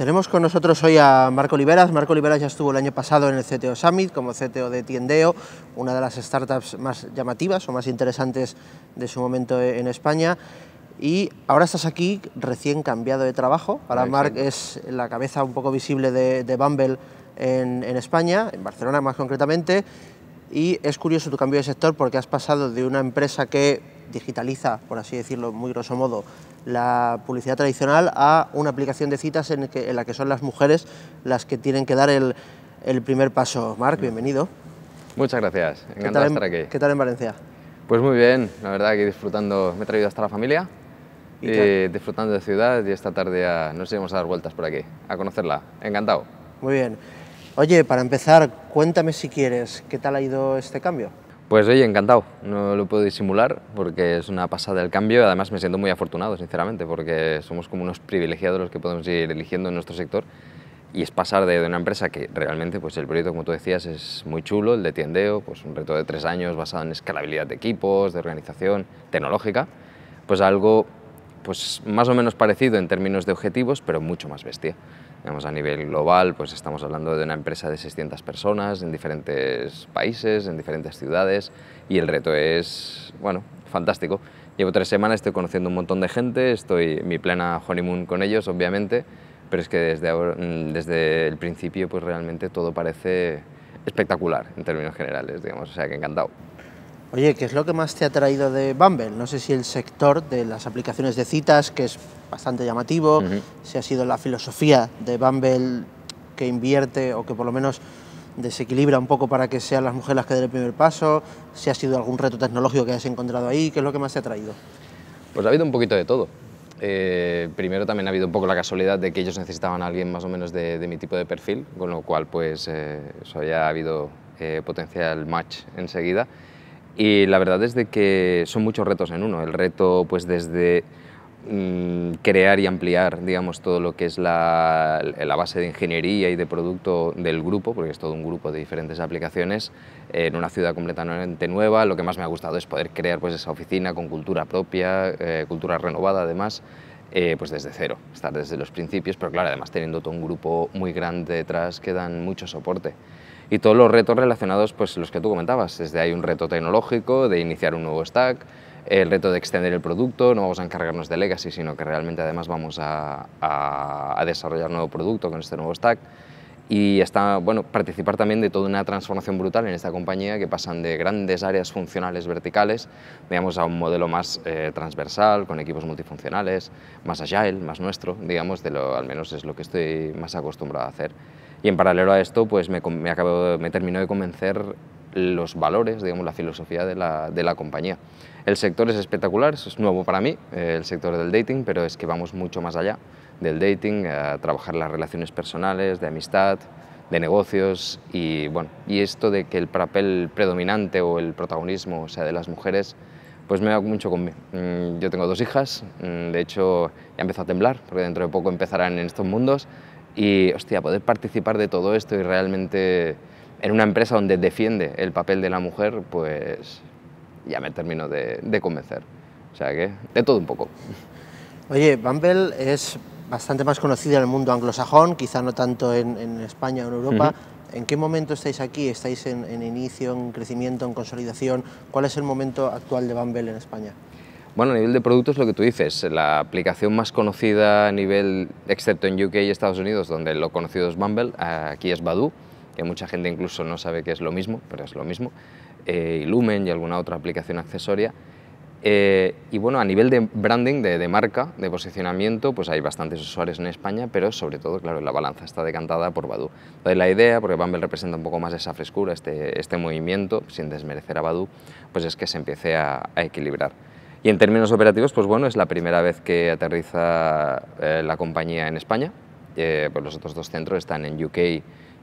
Tenemos con nosotros hoy a Marco Oliveras. Marco Oliveras ya estuvo el año pasado en el CTO Summit como CTO de Tiendeo, una de las startups más llamativas o más interesantes de su momento e-, en España. Y ahora estás aquí recién cambiado de trabajo. Para Marc es la cabeza un poco visible de, de Bumble en, en España, en Barcelona más concretamente. Y es curioso tu cambio de sector porque has pasado de una empresa que digitaliza, por así decirlo, muy grosso modo, la publicidad tradicional a una aplicación de citas en, la que son las mujeres las que tienen que dar el, primer paso. Marc, bienvenido. Muchas gracias, encantado de estar aquí. ¿Qué tal en Valencia? Pues muy bien, la verdad que disfrutando, me he traído hasta la familia, y, disfrutando de la ciudad y esta tarde nos iremos a dar vueltas por aquí, a conocerla. Encantado. Muy bien. Oye, para empezar, cuéntame si quieres, ¿qué tal ha ido este cambio? Pues oye, encantado, no lo puedo disimular porque es una pasada el cambio y además me siento muy afortunado, sinceramente, porque somos como unos privilegiados los que podemos ir eligiendo en nuestro sector y es pasar de, de, una empresa que realmente, pues el proyecto, como tú decías, es muy chulo, el de tiendeo, pues un reto de tres años basado en escalabilidad de equipos, de organización tecnológica, pues algo pues más o menos parecido en términos de objetivos, pero mucho más bestia. Digamos, a nivel global, pues estamos hablando de una empresa de 600 personas en diferentes países, en diferentes ciudades, y el reto es, bueno, fantástico. Llevo tres semanas, estoy conociendo un montón de gente, estoy en mi plena honeymoon con ellos, obviamente, pero es que desde, mm, desde el principio, pues realmente todo parece espectacular en términos generales, digamos, o sea que encantado. Oye, ¿qué es lo que más te ha traído de Bumble? No sé si el sector de las aplicaciones de citas, que es bastante llamativo, si ha sido la filosofía de Bumble que invierte o que por lo menos desequilibra un poco para que sean las mujeres las que den el primer paso, si ha sido algún reto tecnológico que hayas encontrado ahí, ¿qué es lo que más te ha traído? Pues ha habido un poquito de todo. Eh, primero también ha habido un poco la casualidad de que ellos necesitaban a alguien más o menos de, mi tipo de perfil, con lo cual pues eh, eso ya ha habido eh, potencial match enseguida. Y la verdad es de que son muchos retos en uno. El reto, pues desde mm, crear y ampliar, digamos, todo lo que es la, base de ingeniería y de producto del grupo, porque es todo un grupo de diferentes aplicaciones, en una ciudad completamente nueva. Lo que más me ha gustado es poder crear pues, esa oficina con cultura propia, eh, cultura renovada además, eh, pues desde cero, estar desde los principios, pero claro, además teniendo todo un grupo muy grande detrás que dan mucho soporte y todos los retos relacionados, pues los que tú comentabas, desde hay un reto tecnológico, de iniciar un nuevo stack, el reto de extender el producto, no vamos a encargarnos de legacy, sino que realmente además vamos a, a desarrollar nuevo producto con este nuevo stack, y está, bueno, participar también de toda una transformación brutal en esta compañía que pasan de grandes áreas funcionales verticales, digamos, a un modelo más eh, transversal, con equipos multifuncionales, más agile, más nuestro, digamos, de lo, al menos es lo que estoy más acostumbrado a hacer. Y en paralelo a esto, pues me, me, acabo, me terminó de convencer los valores, digamos, la filosofía de la, de la compañía. El sector es espectacular, es nuevo para mí, eh, el sector del dating, pero es que vamos mucho más allá del dating, eh, a trabajar las relaciones personales, de amistad, de negocios y, bueno, y esto de que el papel predominante o el protagonismo sea de las mujeres, pues me da mucho conmigo. Mm, yo tengo dos hijas, mm, de hecho ya empezó a temblar, porque dentro de poco empezarán en estos mundos y, hostia, poder participar de todo esto y realmente en una empresa donde defiende el papel de la mujer, pues ya me termino de, convencer. O sea que, de todo un poco. Oye, Bumble es bastante más conocida en el mundo anglosajón, quizá no tanto en, España o en Europa. ¿En qué momento estáis aquí? ¿Estáis en, en, inicio, en crecimiento, en consolidación? ¿Cuál es el momento actual de Bumble en España? Bueno, a nivel de productos, lo que tú dices, la aplicación más conocida a nivel, excepto en UK y Estados Unidos, donde lo conocido es Bumble, aquí es Badoo que mucha gente incluso no sabe que es lo mismo, pero es lo mismo, eh, y y alguna otra aplicación accesoria. Eh, y bueno, a nivel de branding, de, marca, de posicionamiento, pues hay bastantes usuarios en España, pero sobre todo, claro, la balanza está decantada por Badu. Entonces la idea, porque Bumble representa un poco más esa frescura, este, este movimiento, sin desmerecer a Badu, pues es que se empiece a, equilibrar. Y en términos operativos, pues bueno, es la primera vez que aterriza eh, la compañía en España. Eh, pues los otros dos centros están en UK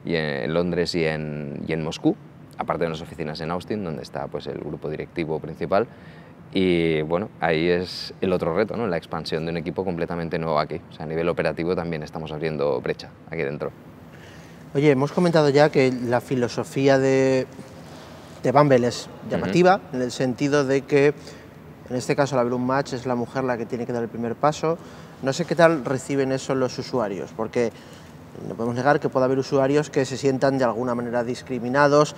y en Londres y en, y en Moscú, aparte de unas oficinas en Austin, donde está pues, el grupo directivo principal. Y bueno, ahí es el otro reto, ¿no? la expansión de un equipo completamente nuevo aquí. O sea, a nivel operativo también estamos abriendo brecha aquí dentro. Oye, hemos comentado ya que la filosofía de, de Bumble es llamativa, en el sentido de que, en este caso, la Bloom Match es la mujer la que tiene que dar el primer paso. No sé qué tal reciben eso los usuarios, porque no podemos negar que pueda haber usuarios que se sientan de alguna manera discriminados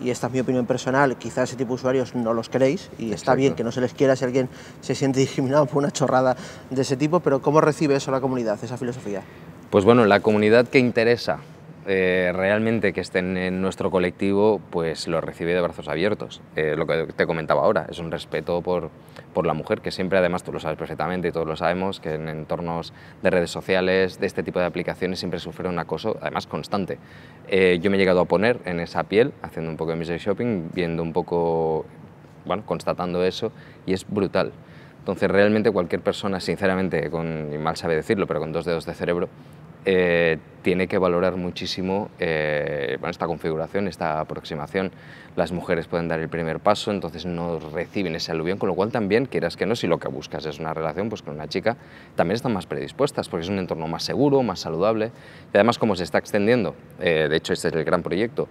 y esta es mi opinión personal, quizás ese tipo de usuarios no los queréis y está bien que no se les quiera si alguien se siente discriminado por una chorrada de ese tipo, pero ¿cómo recibe eso la comunidad, esa filosofía? Pues bueno, la comunidad que interesa, eh, realmente que estén en nuestro colectivo, pues lo recibe de brazos abiertos. Eh, lo que te comentaba ahora, es un respeto por, por la mujer, que siempre, además tú lo sabes perfectamente y todos lo sabemos, que en entornos de redes sociales, de este tipo de aplicaciones, siempre sufre un acoso, además constante. Eh, yo me he llegado a poner en esa piel, haciendo un poco de misery shopping, viendo un poco, bueno, constatando eso, y es brutal. Entonces, realmente cualquier persona, sinceramente, con, y mal sabe decirlo, pero con dos dedos de cerebro, eh, tiene que valorar muchísimo eh, esta configuración, esta aproximación. Las mujeres pueden dar el primer paso, entonces no reciben ese aluvión, con lo cual también, quieras que no, si lo que buscas es una relación pues, con una chica, también están más predispuestas, porque es un entorno más seguro, más saludable, y además como se está extendiendo, eh, de hecho este es el gran proyecto,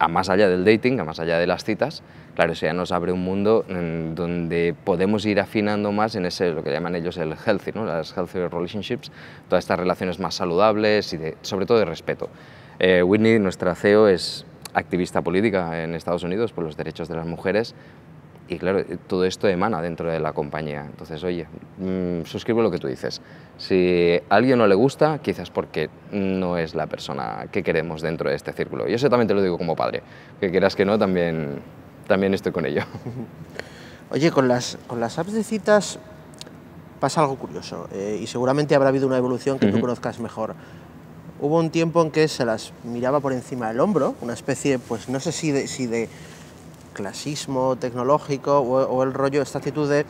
a más allá del dating, a más allá de las citas, claro, eso ya nos abre un mundo mm, donde podemos ir afinando más en ese, lo que llaman ellos el healthy, ¿no? las healthy relationships, todas estas relaciones más saludables y sobre todo de respeto. Eh, Whitney, nuestra CEO, es activista política en Estados Unidos por los derechos de las mujeres, y claro, eh, todo esto emana dentro de la compañía. Entonces, oye, mm, suscribo lo que tú dices. Si a alguien no le gusta, quizás porque no es la persona que queremos dentro de este círculo. Y eso también te lo digo como padre. Que quieras que no, también, también estoy con ello. Oye, con las, con las apps de citas pasa algo curioso. Eh, y seguramente habrá habido una evolución que tú conozcas mejor hubo un tiempo en que se las miraba por encima del hombro, una especie, pues no sé si si de clasismo tecnológico o, el rollo, esta actitud de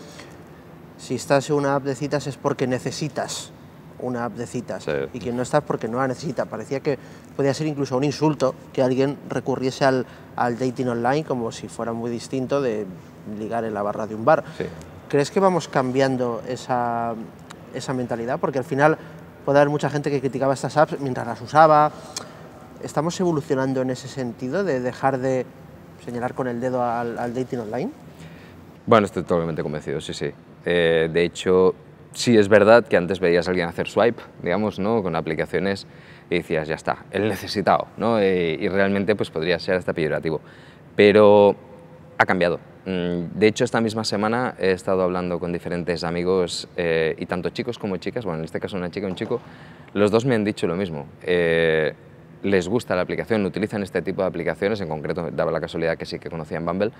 si estás en una app de citas es porque necesitas una app de citas y quien no estás porque no la necesita. Parecía que podía ser incluso un insulto que alguien recurriese al, dating online como si fuera muy distinto de ligar en la barra de un bar. ¿Crees que vamos cambiando esa mentalidad? Porque al final puede haber mucha gente que criticaba estas apps mientras las usaba. ¿Estamos evolucionando en ese sentido de dejar de señalar con el dedo al, dating online? Bueno, estoy totalmente convencido, sí, sí. Eh, de hecho, sí es verdad que antes veías a alguien hacer swipe, digamos, ¿no? con aplicaciones y decías, ya está, el necesitado, ¿no? Eh, y realmente pues podría ser hasta peyorativo. Pero ha cambiado. Mm, de hecho, esta misma semana he estado hablando con diferentes amigos, eh, y tanto chicos como chicas, bueno, en este caso una chica y un chico, los dos me han dicho lo mismo les gusta la aplicación, utilizan este tipo de aplicaciones, en concreto daba la casualidad que sí que conocían Bumble,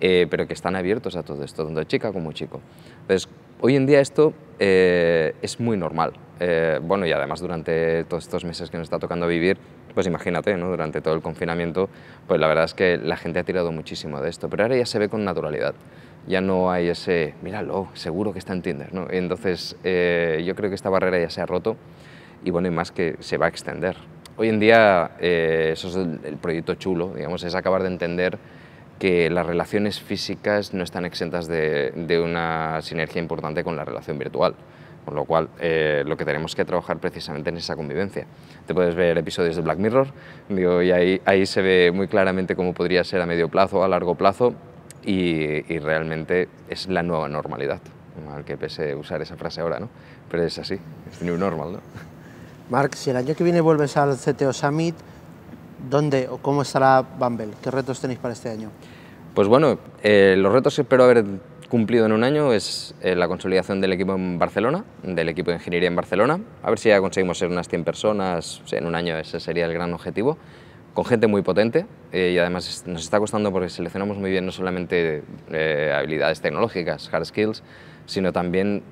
eh, pero que están abiertos a todo esto, tanto chica como chico. Entonces, hoy en día esto eh, es muy normal. Eh, bueno, y además durante todos estos meses que nos está tocando vivir, pues imagínate, ¿no? durante todo el confinamiento, pues la verdad es que la gente ha tirado muchísimo de esto, pero ahora ya se ve con naturalidad. Ya no hay ese, míralo, seguro que está en Tinder. Entonces, yo creo que esta barrera ya se ha roto y bueno, y más que se va a extender. Hoy en día, eh, eso es el, proyecto chulo, digamos, es acabar de entender que las relaciones físicas no están exentas de, una sinergia importante con la relación virtual. Con lo cual, eh, lo que tenemos que trabajar precisamente en esa convivencia. Te puedes ver episodios de Black Mirror, y ahí, se ve muy claramente cómo podría ser a medio plazo, a largo plazo, y, realmente es la nueva normalidad. Mal que pese usar esa frase ahora, ¿no? Pero es así, es new normal, ¿no? Marc, si el año que viene vuelves al CTO Summit, ¿dónde o cómo estará Bumble? ¿Qué retos tenéis para este año? Pues bueno, eh, los retos que espero haber cumplido en un año es eh, la consolidación del equipo en Barcelona, del equipo de ingeniería en Barcelona. A ver si ya conseguimos ser unas 100 personas en un año, ese sería el gran objetivo. Con gente muy potente eh, y además nos está costando porque seleccionamos muy bien no solamente habilidades tecnológicas, hard skills, sino también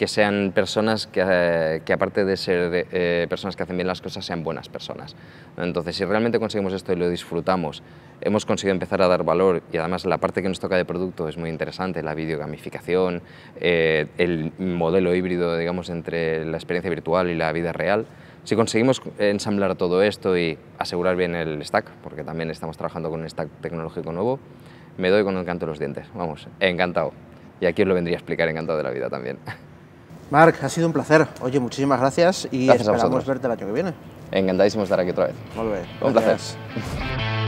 que sean personas que, eh, que aparte de ser eh, personas que hacen bien las cosas, sean buenas personas. Entonces, si realmente conseguimos esto y lo disfrutamos, hemos conseguido empezar a dar valor y además la parte que nos toca de producto es muy interesante, la videogamificación, eh, el modelo híbrido, digamos, entre la experiencia virtual y la vida real. Si conseguimos ensamblar todo esto y asegurar bien el stack, porque también estamos trabajando con un stack tecnológico nuevo, me doy con encanto los dientes, vamos, encantado. Y aquí os lo vendría a explicar encantado de la vida también. Marc, ha sido un placer. Oye, muchísimas gracias y esperamos verte el año que viene. Encantadísimo estar aquí otra vez. Volver. Un placer.